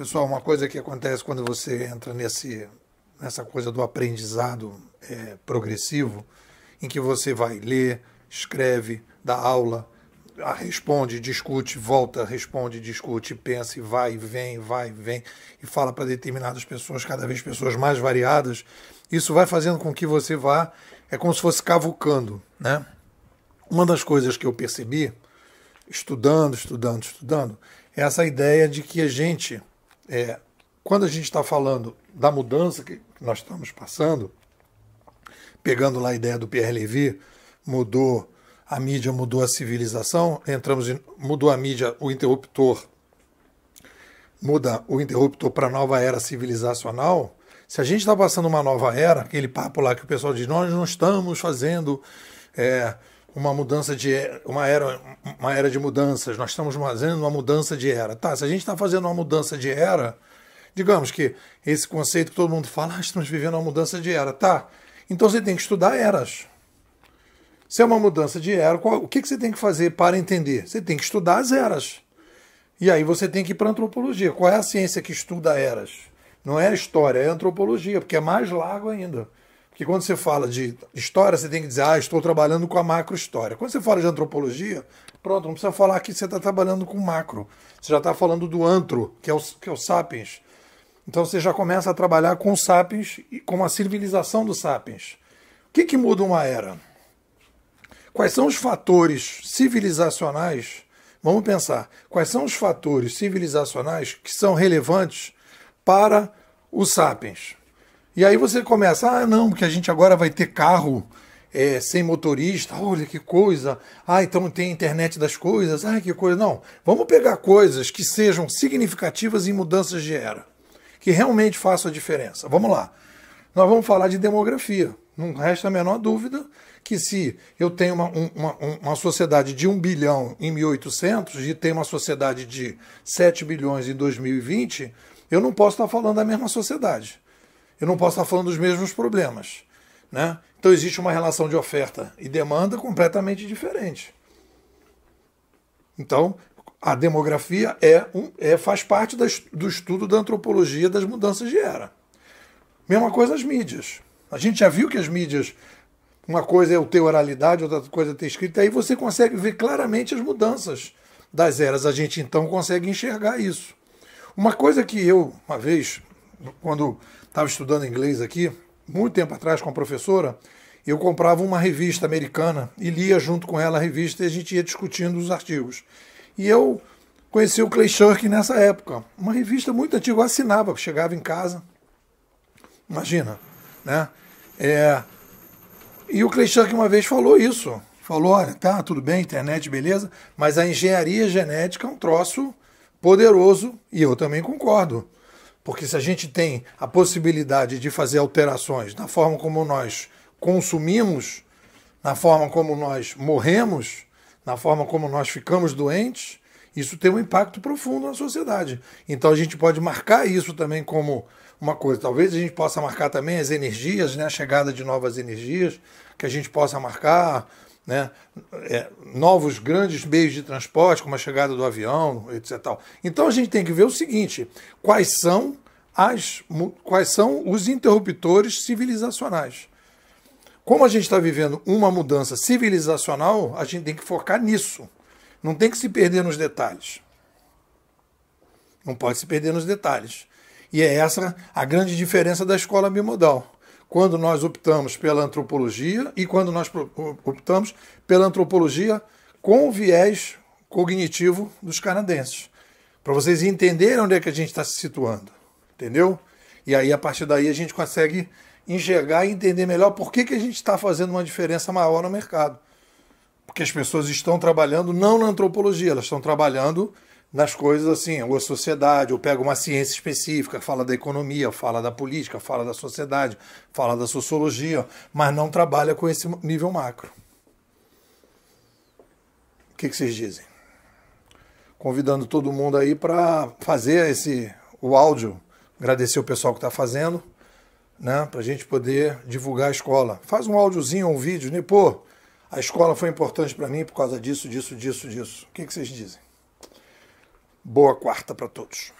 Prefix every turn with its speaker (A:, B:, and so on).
A: Pessoal, uma coisa que acontece quando você entra nesse, nessa coisa do aprendizado é, progressivo, em que você vai ler, escreve, dá aula, ah, responde, discute, volta, responde, discute, pensa e vai, vem, vai, vem, e fala para determinadas pessoas, cada vez pessoas mais variadas, isso vai fazendo com que você vá, é como se fosse cavucando, né? Uma das coisas que eu percebi, estudando, estudando, estudando, é essa ideia de que a gente é, quando a gente está falando da mudança que nós estamos passando, pegando lá a ideia do Pierre Levy, mudou a mídia, mudou a civilização, entramos em, mudou a mídia, o interruptor muda o interruptor para a nova era civilizacional, se a gente está passando uma nova era, aquele papo lá que o pessoal diz, nós não estamos fazendo é, uma mudança de é, uma era, uma era de mudanças. Nós estamos fazendo uma mudança de era. Tá, se a gente está fazendo uma mudança de era, digamos que esse conceito que todo mundo fala, ah, estamos vivendo uma mudança de era, tá? Então você tem que estudar eras. Se é uma mudança de era, qual, o que, que você tem que fazer para entender? Você tem que estudar as eras. E aí você tem que ir para a antropologia. Qual é a ciência que estuda eras? Não é a história, é a antropologia, porque é mais largo ainda. Porque quando você fala de história, você tem que dizer, ah, estou trabalhando com a macro história. Quando você fala de antropologia, pronto, não precisa falar que você está trabalhando com macro. Você já está falando do antro, que é, o, que é o sapiens. Então você já começa a trabalhar com o sapiens e com a civilização dos sapiens. O que, que muda uma era? Quais são os fatores civilizacionais? Vamos pensar. Quais são os fatores civilizacionais que são relevantes para o sapiens? E aí você começa, ah, não, porque a gente agora vai ter carro é, sem motorista, olha que coisa, ah, então tem internet das coisas, ah, que coisa. Não, vamos pegar coisas que sejam significativas em mudanças de era, que realmente façam a diferença. Vamos lá. Nós vamos falar de demografia. Não resta a menor dúvida que se eu tenho uma, uma, uma sociedade de 1 bilhão em 1800 e tenho uma sociedade de 7 bilhões em 2020, eu não posso estar falando da mesma sociedade eu não posso estar falando dos mesmos problemas. Né? Então existe uma relação de oferta e demanda completamente diferente. Então, a demografia é, um, é faz parte da, do estudo da antropologia das mudanças de era. Mesma coisa as mídias. A gente já viu que as mídias, uma coisa é o ter oralidade, outra coisa é ter escrita, aí você consegue ver claramente as mudanças das eras. A gente então consegue enxergar isso. Uma coisa que eu, uma vez, quando estava estudando inglês aqui, muito tempo atrás com a professora, eu comprava uma revista americana e lia junto com ela a revista e a gente ia discutindo os artigos. E eu conheci o Clay Shirk nessa época. Uma revista muito antiga, eu assinava, chegava em casa. Imagina, né? É... E o Clay Shirk uma vez falou isso. Falou, olha, tá, tudo bem, internet, beleza, mas a engenharia genética é um troço poderoso e eu também concordo. Porque se a gente tem a possibilidade de fazer alterações na forma como nós consumimos, na forma como nós morremos, na forma como nós ficamos doentes, isso tem um impacto profundo na sociedade. Então a gente pode marcar isso também como uma coisa. Talvez a gente possa marcar também as energias, né? a chegada de novas energias, que a gente possa marcar né, é, novos grandes meios de transporte, como a chegada do avião, etc. Então a gente tem que ver o seguinte: quais são, as, quais são os interruptores civilizacionais. Como a gente está vivendo uma mudança civilizacional, a gente tem que focar nisso. Não tem que se perder nos detalhes. Não pode se perder nos detalhes. E é essa a grande diferença da escola bimodal quando nós optamos pela antropologia e quando nós optamos pela antropologia com o viés cognitivo dos canadenses. Para vocês entenderem onde é que a gente está se situando, entendeu? E aí, a partir daí, a gente consegue enxergar e entender melhor por que, que a gente está fazendo uma diferença maior no mercado. Porque as pessoas estão trabalhando não na antropologia, elas estão trabalhando nas coisas assim, ou a sociedade, ou pega uma ciência específica, fala da economia, fala da política, fala da sociedade, fala da sociologia, mas não trabalha com esse nível macro. O que, que vocês dizem? Convidando todo mundo aí para fazer esse o áudio, agradecer o pessoal que está fazendo, né, para a gente poder divulgar a escola. Faz um áudiozinho, um vídeo, né? Pô, a escola foi importante para mim por causa disso, disso, disso, disso. O que, que vocês dizem? Boa quarta para todos.